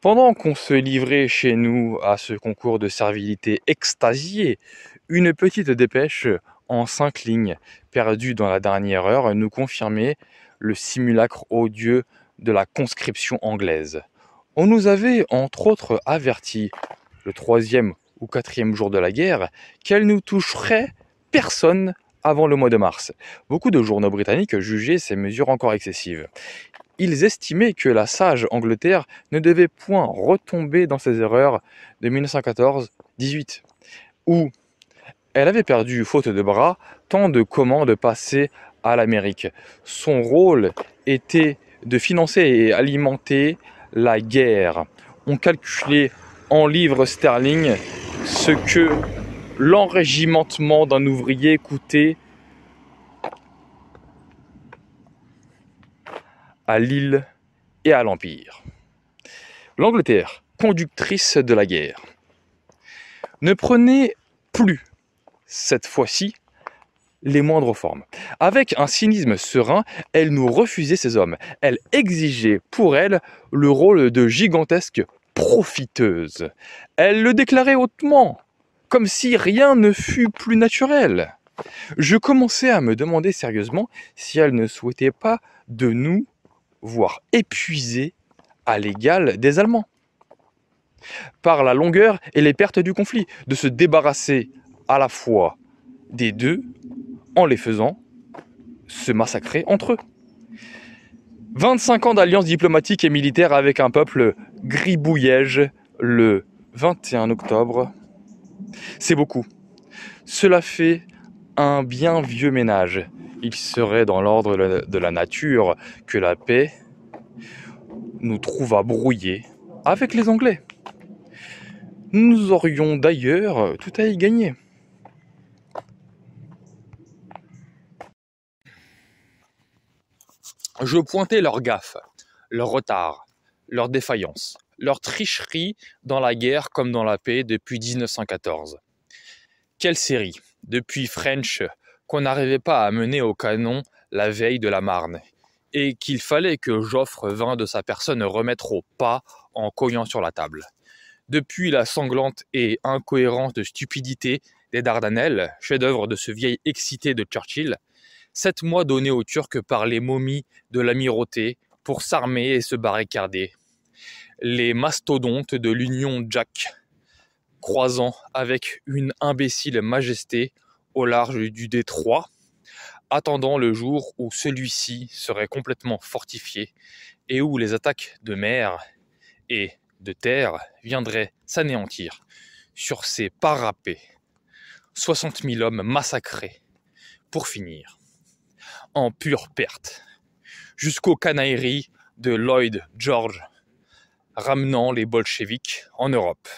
Speaker 1: Pendant qu'on se livrait chez nous à ce concours de servilité extasié, une petite dépêche en cinq lignes, perdue dans la dernière heure, nous confirmait le simulacre odieux de la conscription anglaise. On nous avait entre autres averti, le troisième quatrième jour de la guerre, qu'elle ne toucherait personne avant le mois de mars. Beaucoup de journaux britanniques jugeaient ces mesures encore excessives. Ils estimaient que la sage Angleterre ne devait point retomber dans ses erreurs de 1914-18, où elle avait perdu, faute de bras, tant de commandes passées à l'Amérique. Son rôle était de financer et alimenter la guerre. On calculait en livres sterling ce que l'enrégimentement d'un ouvrier coûtait à l'île et à l'Empire. L'Angleterre, conductrice de la guerre, ne prenait plus, cette fois-ci, les moindres formes. Avec un cynisme serein, elle nous refusait ses hommes. Elle exigeait pour elle le rôle de gigantesque profiteuse. Elle le déclarait hautement, comme si rien ne fût plus naturel. Je commençais à me demander sérieusement si elle ne souhaitait pas de nous voir épuisés à l'égal des Allemands. Par la longueur et les pertes du conflit, de se débarrasser à la fois des deux en les faisant se massacrer entre eux. 25 ans d'alliance diplomatique et militaire avec un peuple gribouillège le 21 octobre. C'est beaucoup. Cela fait un bien vieux ménage. Il serait dans l'ordre de la nature que la paix nous trouve à brouiller avec les Anglais. Nous aurions d'ailleurs tout à y gagner. je pointais leurs gaffes, leur retard, leur défaillance, leur tricherie dans la guerre comme dans la paix depuis 1914. Quelle série, depuis French, qu'on n'arrivait pas à mener au canon la veille de la Marne, et qu'il fallait que Joffre vînt de sa personne remettre au pas en cognant sur la table. Depuis la sanglante et incohérente stupidité des Dardanelles, chef-d'œuvre de ce vieil excité de Churchill, sept mois donnés aux Turcs par les momies de l'amirauté pour s'armer et se barricader. Les mastodontes de l'Union Jack, croisant avec une imbécile majesté au large du détroit, attendant le jour où celui-ci serait complètement fortifié et où les attaques de mer et de terre viendraient s'anéantir sur ces parapets. Soixante mille hommes massacrés, pour finir en pure perte, jusqu'aux canailleries de Lloyd George, ramenant les bolcheviks en Europe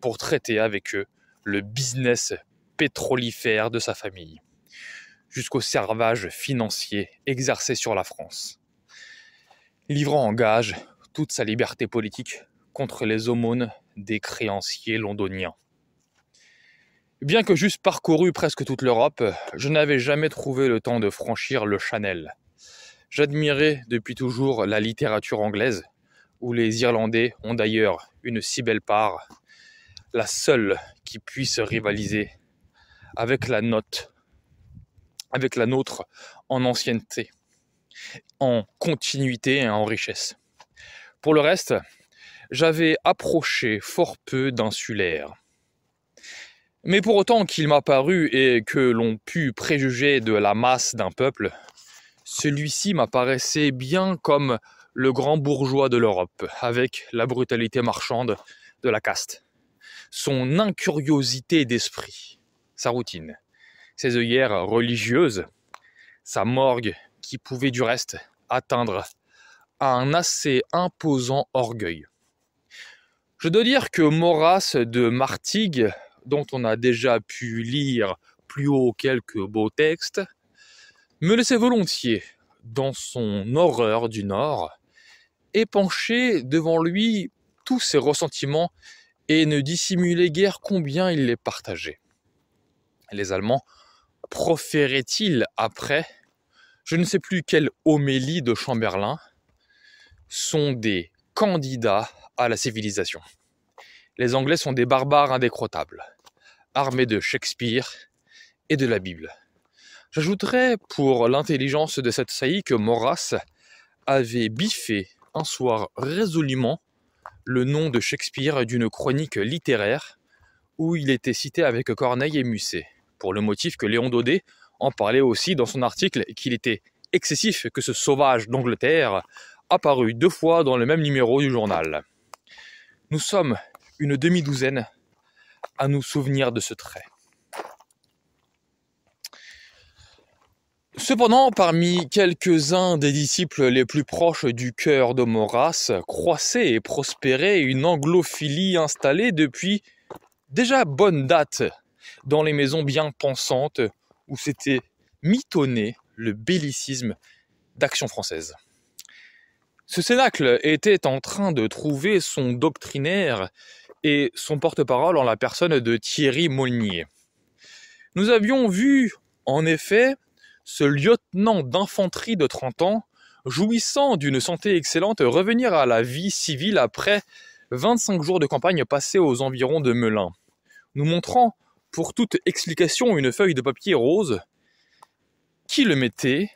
Speaker 1: pour traiter avec eux le business pétrolifère de sa famille, jusqu'au servage financier exercé sur la France, livrant en gage toute sa liberté politique contre les aumônes des créanciers londoniens. Bien que j'eusse parcouru presque toute l'Europe, je n'avais jamais trouvé le temps de franchir le Channel. J'admirais depuis toujours la littérature anglaise, où les Irlandais ont d'ailleurs une si belle part, la seule qui puisse rivaliser avec la note, avec la nôtre en ancienneté, en continuité et en richesse. Pour le reste, j'avais approché fort peu d'insulaires mais pour autant qu'il m'a paru et que l'on put préjuger de la masse d'un peuple, celui-ci m'apparaissait bien comme le grand bourgeois de l'Europe, avec la brutalité marchande de la caste, son incuriosité d'esprit, sa routine, ses œillères religieuses, sa morgue qui pouvait du reste atteindre un assez imposant orgueil. Je dois dire que Maurras de Martigues dont on a déjà pu lire plus haut quelques beaux textes, me laissait volontiers, dans son horreur du Nord, épancher devant lui tous ses ressentiments et ne dissimulait guère combien il les partageait. Les Allemands proféraient-ils après, je ne sais plus quelle homélie de Chamberlain, sont des candidats à la civilisation. Les Anglais sont des barbares indécrotables armée de Shakespeare et de la Bible. J'ajouterai pour l'intelligence de cette saillie que Maurras avait biffé un soir résolument le nom de Shakespeare d'une chronique littéraire où il était cité avec Corneille et Musset, pour le motif que Léon Daudet en parlait aussi dans son article et qu'il était excessif que ce sauvage d'Angleterre apparu deux fois dans le même numéro du journal. Nous sommes une demi-douzaine à nous souvenir de ce trait. Cependant, parmi quelques-uns des disciples les plus proches du cœur Maurras, croissait et prospérait une anglophilie installée depuis déjà bonne date dans les maisons bien pensantes où s'était mitonné le bellicisme d'Action française. Ce cénacle était en train de trouver son doctrinaire et son porte-parole en la personne de Thierry Molnier. Nous avions vu, en effet, ce lieutenant d'infanterie de 30 ans, jouissant d'une santé excellente, revenir à la vie civile après 25 jours de campagne passés aux environs de Melun, nous montrant pour toute explication une feuille de papier rose qui le mettait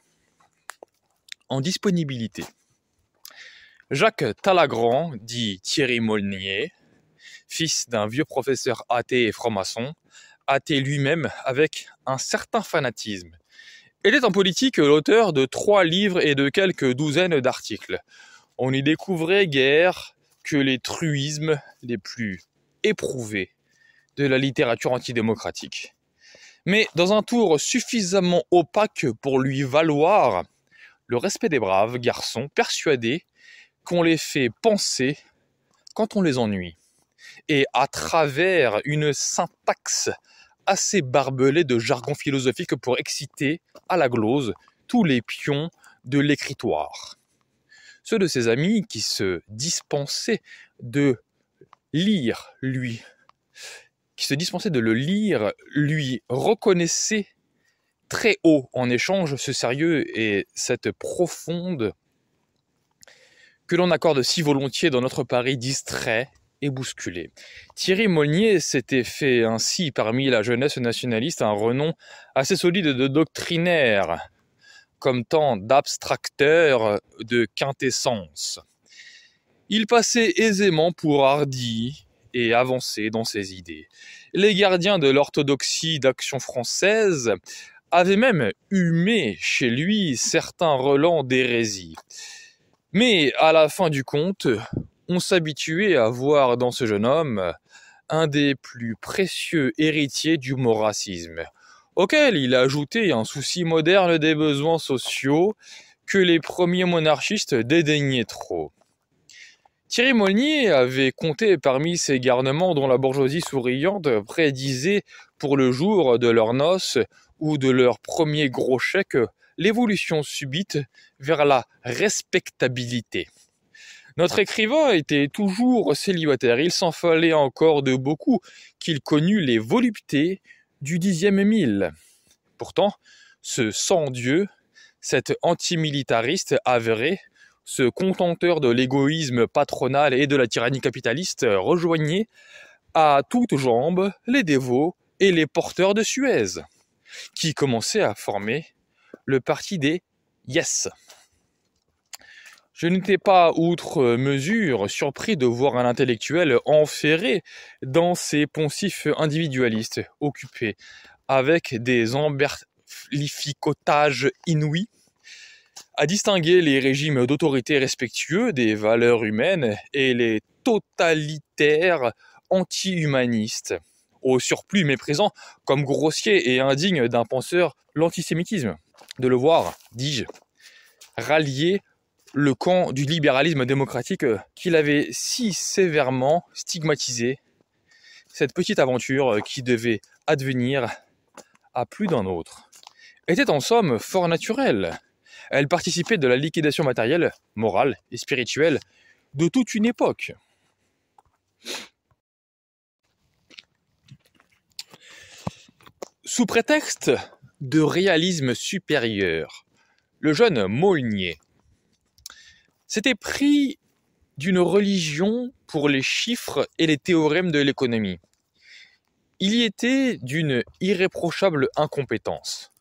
Speaker 1: en disponibilité. Jacques Talagrand, dit Thierry Molnier, fils d'un vieux professeur athée et franc-maçon, athée lui-même avec un certain fanatisme. Il est en politique l'auteur de trois livres et de quelques douzaines d'articles. On y découvrait guère que les truismes les plus éprouvés de la littérature antidémocratique. Mais dans un tour suffisamment opaque pour lui valoir le respect des braves garçons persuadés qu'on les fait penser quand on les ennuie et à travers une syntaxe assez barbelée de jargon philosophique pour exciter à la glose tous les pions de l'écritoire. Ceux de ses amis qui se dispensaient de lire lui, qui se dispensaient de le lire lui, reconnaissaient très haut en échange ce sérieux et cette profonde que l'on accorde si volontiers dans notre Paris distrait et bousculé. Thierry Molnier s'était fait ainsi parmi la jeunesse nationaliste un renom assez solide de doctrinaire, comme tant d'abstracteur de quintessence. Il passait aisément pour hardi et avancé dans ses idées. Les gardiens de l'orthodoxie d'action française avaient même humé chez lui certains relents d'hérésie. Mais à la fin du compte, on s'habituait à voir dans ce jeune homme un des plus précieux héritiers du mot racisme, auquel il a ajouté un souci moderne des besoins sociaux que les premiers monarchistes dédaignaient trop. Thierry Molnier avait compté parmi ces garnements dont la bourgeoisie souriante prédisait pour le jour de leurs noces ou de leur premier gros chèque l'évolution subite vers la respectabilité. Notre écrivain était toujours célibataire, il s'en fallait encore de beaucoup qu'il connût les voluptés du dixième mille. Pourtant, ce sans-dieu, cet antimilitariste avéré, ce contenteur de l'égoïsme patronal et de la tyrannie capitaliste rejoignait à toutes jambes les dévots et les porteurs de Suez, qui commençaient à former le parti des Yes. Je n'étais pas outre mesure surpris de voir un intellectuel enferré dans ses poncifs individualistes, occupés avec des emberlificotages inouïs, à distinguer les régimes d'autorité respectueux des valeurs humaines et les totalitaires anti-humanistes, au surplus méprisant comme grossier et indigne d'un penseur l'antisémitisme. De le voir, dis-je, rallier le camp du libéralisme démocratique euh, qu'il avait si sévèrement stigmatisé cette petite aventure euh, qui devait advenir à plus d'un autre, était en somme fort naturelle. Elle participait de la liquidation matérielle, morale et spirituelle de toute une époque. Sous prétexte de réalisme supérieur, le jeune Molnier c'était pris d'une religion pour les chiffres et les théorèmes de l'économie. Il y était d'une irréprochable incompétence.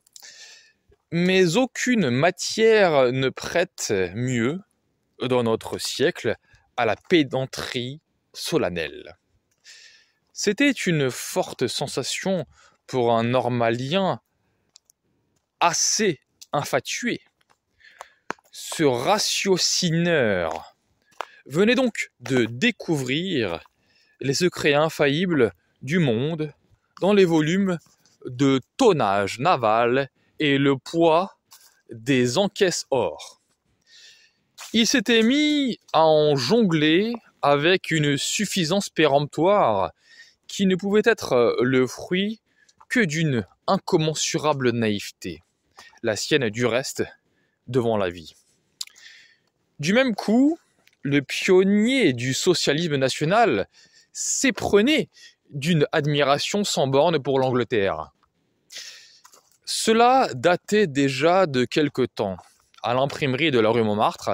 Speaker 1: Mais aucune matière ne prête mieux, dans notre siècle, à la pédanterie solennelle. C'était une forte sensation pour un normalien assez infatué ce ratiocineur. venait donc de découvrir les secrets infaillibles du monde dans les volumes de tonnage naval et le poids des encaisses or. Il s'était mis à en jongler avec une suffisance péremptoire qui ne pouvait être le fruit que d'une incommensurable naïveté, la sienne du reste devant la vie. Du même coup, le pionnier du socialisme national s'éprenait d'une admiration sans borne pour l'Angleterre. Cela datait déjà de quelque temps. À l'imprimerie de la rue Montmartre,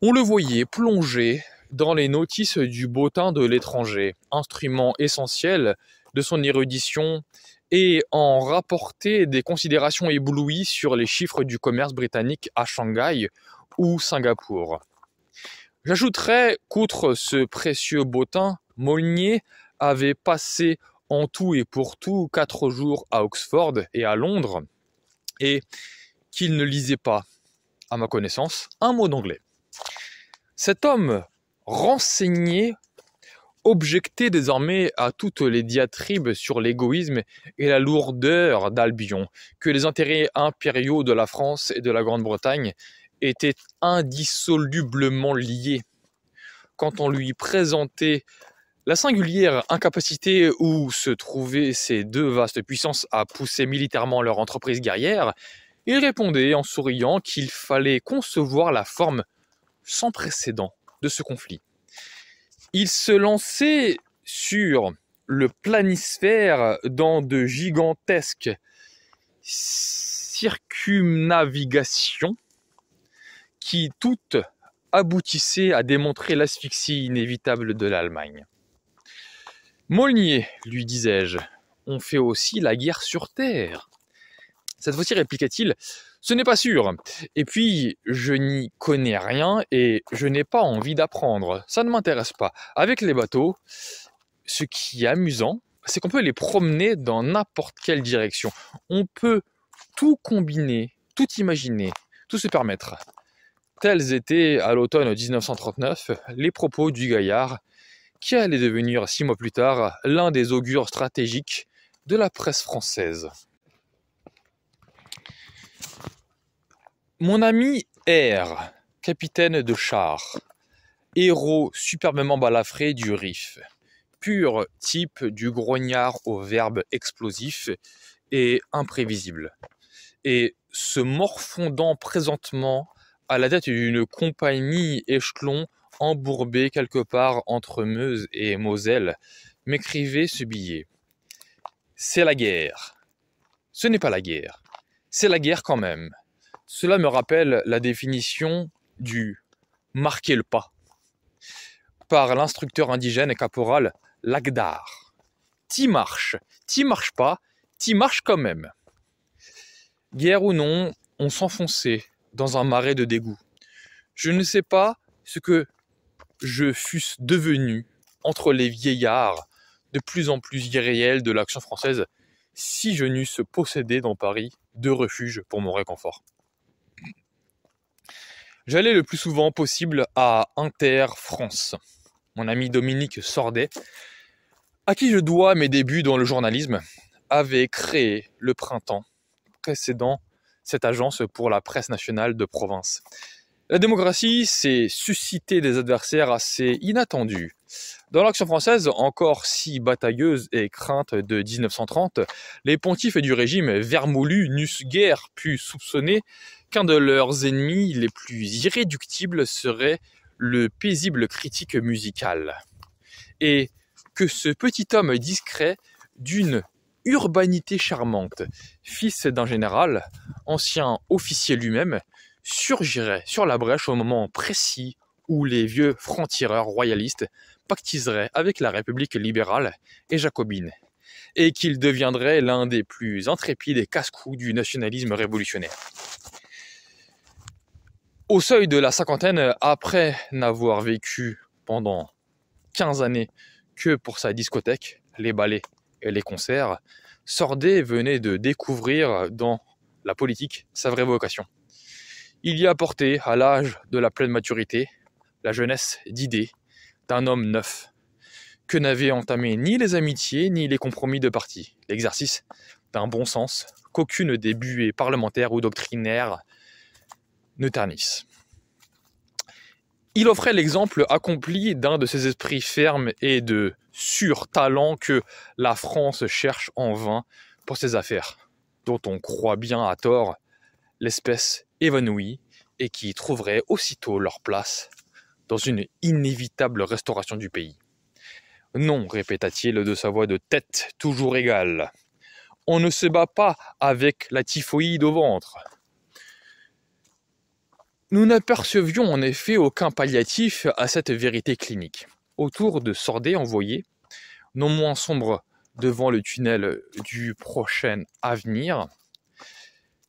Speaker 1: on le voyait plonger dans les notices du bottin de l'étranger, instrument essentiel de son érudition, et en rapporter des considérations éblouies sur les chiffres du commerce britannique à Shanghai ou Singapour. J'ajouterais qu'outre ce précieux beau Molnier avait passé en tout et pour tout quatre jours à Oxford et à Londres, et qu'il ne lisait pas, à ma connaissance, un mot d'anglais. Cet homme renseigné objectait désormais à toutes les diatribes sur l'égoïsme et la lourdeur d'Albion, que les intérêts impériaux de la France et de la Grande-Bretagne était indissolublement liés. Quand on lui présentait la singulière incapacité où se trouvaient ces deux vastes puissances à pousser militairement leur entreprise guerrière, il répondait en souriant qu'il fallait concevoir la forme sans précédent de ce conflit. Il se lançait sur le planisphère dans de gigantesques circumnavigations qui toutes aboutissaient à démontrer l'asphyxie inévitable de l'Allemagne. Molnier, lui disais-je, on fait aussi la guerre sur Terre. Cette fois-ci, répliqua-t-il, ce n'est pas sûr. Et puis, je n'y connais rien et je n'ai pas envie d'apprendre. Ça ne m'intéresse pas. Avec les bateaux, ce qui est amusant, c'est qu'on peut les promener dans n'importe quelle direction. On peut tout combiner, tout imaginer, tout se permettre tels étaient à l'automne 1939 les propos du gaillard qui allait devenir six mois plus tard l'un des augures stratégiques de la presse française. Mon ami R, capitaine de char, héros superbement balafré du Rif, pur type du grognard au verbe explosif et imprévisible, et se morfondant présentement à la tête d'une compagnie échelon embourbée quelque part entre Meuse et Moselle, m'écrivait ce billet. C'est la guerre. Ce n'est pas la guerre. C'est la guerre quand même. Cela me rappelle la définition du marquer le pas par l'instructeur indigène et caporal Lagdar. T'y marches, t'y marche pas, t'y marche quand même. Guerre ou non, on s'enfonçait, dans un marais de dégoût. Je ne sais pas ce que je fusse devenu entre les vieillards de plus en plus irréels de l'action française si je n'eusse possédé dans Paris deux refuges pour mon réconfort. J'allais le plus souvent possible à Inter France. Mon ami Dominique Sordet, à qui je dois mes débuts dans le journalisme, avait créé le printemps précédent cette agence pour la presse nationale de province. La démocratie, s'est susciter des adversaires assez inattendus. Dans l'action française, encore si batailleuse et crainte de 1930, les pontifes du régime vermoulu n'eussent guère pu soupçonner qu'un de leurs ennemis les plus irréductibles serait le paisible critique musical. Et que ce petit homme discret d'une urbanité charmante, fils d'un général, ancien officier lui-même, surgirait sur la brèche au moment précis où les vieux francs-tireurs royalistes pactiseraient avec la République libérale et jacobine, et qu'il deviendrait l'un des plus intrépides et casse-cou du nationalisme révolutionnaire. Au seuil de la cinquantaine, après n'avoir vécu pendant 15 années que pour sa discothèque, les ballets euh, les concerts, Sordet venait de découvrir dans la politique sa vraie vocation. Il y apportait, à l'âge de la pleine maturité, la jeunesse d'idées d'un homme neuf, que n'avaient entamé ni les amitiés ni les compromis de parti, l'exercice d'un bon sens qu'aucune des parlementaire ou doctrinaires ne ternissent. Il offrait l'exemple accompli d'un de ces esprits fermes et de sur-talent que la France cherche en vain pour ses affaires, dont on croit bien à tort l'espèce évanouie et qui trouverait aussitôt leur place dans une inévitable restauration du pays. Non, répéta-t-il de sa voix de tête toujours égale, on ne se bat pas avec la typhoïde au ventre. Nous n'apercevions en effet aucun palliatif à cette vérité clinique autour de Sordet envoyé, non moins sombre devant le tunnel du prochain avenir.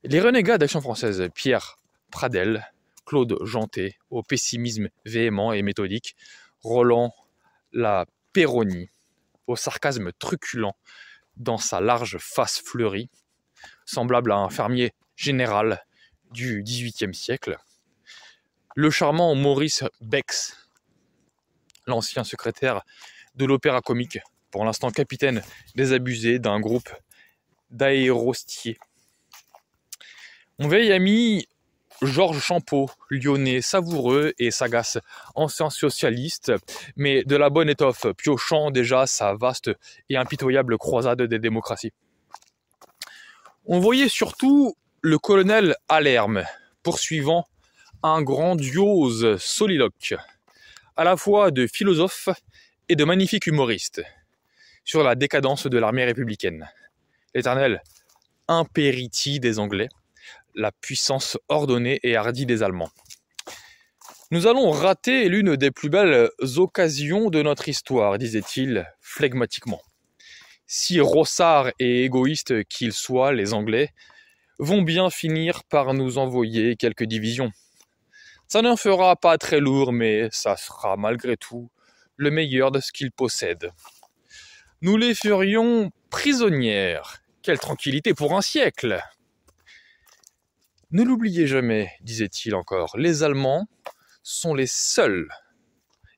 Speaker 1: Les renégats d'Action française, Pierre Pradel, Claude Janté, au pessimisme véhément et méthodique, Roland La Péronie, au sarcasme truculent dans sa large face fleurie, semblable à un fermier général du XVIIIe siècle, le charmant Maurice Bex, l'ancien secrétaire de l'Opéra Comique, pour l'instant capitaine des abusés d'un groupe d'aérostiers. On veille ami Georges Champeau, lyonnais savoureux et sagace, ancien socialiste, mais de la bonne étoffe, piochant déjà sa vaste et impitoyable croisade des démocraties. On voyait surtout le colonel Alerme poursuivant un grandiose soliloque à la fois de philosophes et de magnifiques humoriste sur la décadence de l'armée républicaine. L'éternel impériti des Anglais, la puissance ordonnée et hardie des Allemands. Nous allons rater l'une des plus belles occasions de notre histoire, disait-il flegmatiquement. Si rossards et égoïstes qu'ils soient, les Anglais, vont bien finir par nous envoyer quelques divisions. Ça ne fera pas très lourd, mais ça sera malgré tout le meilleur de ce qu'il possède. Nous les ferions prisonnières. Quelle tranquillité pour un siècle Ne l'oubliez jamais, disait-il encore, les Allemands sont les seuls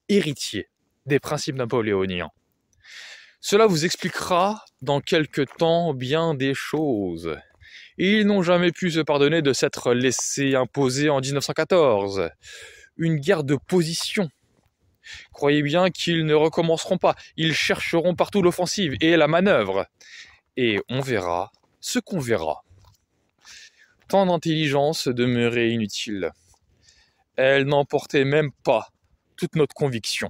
Speaker 1: héritiers des principes napoléoniens. Cela vous expliquera dans quelque temps bien des choses. Ils n'ont jamais pu se pardonner de s'être laissés imposer en 1914. Une guerre de position. Croyez bien qu'ils ne recommenceront pas. Ils chercheront partout l'offensive et la manœuvre. Et on verra ce qu'on verra. Tant d'intelligence demeurait inutile. Elle n'emportait même pas toute notre conviction.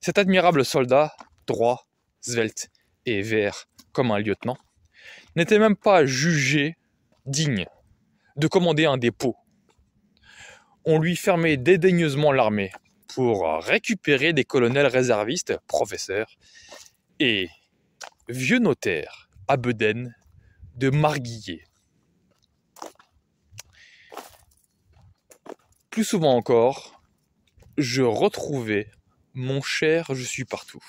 Speaker 1: Cet admirable soldat, droit, svelte et vert comme un lieutenant, n'était même pas jugé digne de commander un dépôt. On lui fermait dédaigneusement l'armée pour récupérer des colonels réservistes, professeurs et vieux notaires à Beden de Marguillier. Plus souvent encore, je retrouvais mon cher Je suis partout.